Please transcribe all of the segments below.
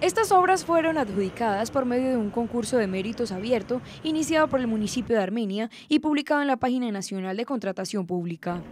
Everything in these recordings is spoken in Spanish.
Estas obras fueron adjudicadas por medio de un concurso de méritos abierto iniciado por el municipio de Armenia y publicado en la página nacional de contratación pública.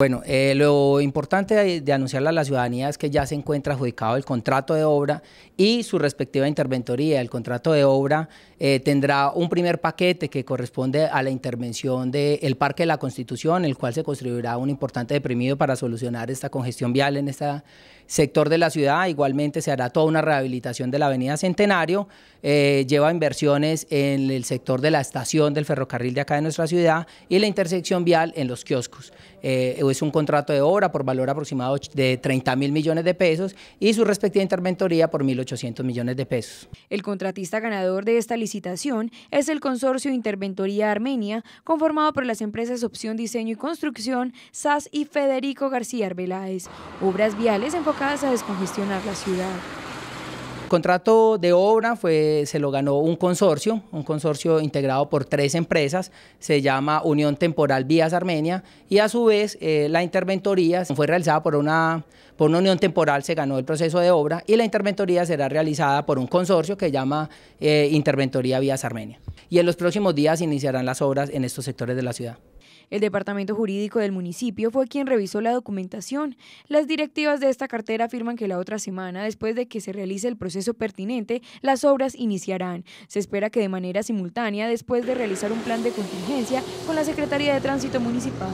Bueno, eh, lo importante de, anunciarle a la ciudadanía es que ya se encuentra adjudicado el contrato de obra y su respectiva interventoría. El contrato de obra eh, tendrá un primer paquete que corresponde a la intervención del Parque de la Constitución, el cual se construirá un importante deprimido para solucionar esta congestión vial en este sector de la ciudad. Igualmente se hará toda una rehabilitación de la Avenida Centenario, eh, lleva inversiones en el sector de la estación del ferrocarril de acá de nuestra ciudad y la intersección vial en los kioscos es un contrato de obra por valor aproximado de 30 mil millones de pesos y su respectiva interventoría por 1.800 millones de pesos. El contratista ganador de esta licitación es el consorcio Interventoría Armenia, conformado por las empresas Opción Diseño y Construcción, SAS y Federico García Arbeláez, obras viales enfocadas a descongestionar la ciudad. El contrato de obra fue, se lo ganó un consorcio, un consorcio integrado por tres empresas, se llama Unión Temporal Vías Armenia y a su vez eh, la interventoría fue realizada por una, por una unión temporal, se ganó el proceso de obra y la interventoría será realizada por un consorcio que llama eh, Interventoría Vías Armenia. Y en los próximos días iniciarán las obras en estos sectores de la ciudad. El departamento jurídico del municipio fue quien revisó la documentación. Las directivas de esta cartera afirman que la otra semana, después de que se realice el proceso pertinente, las obras iniciarán. Se espera que de manera simultánea, después de realizar un plan de contingencia con la Secretaría de Tránsito Municipal.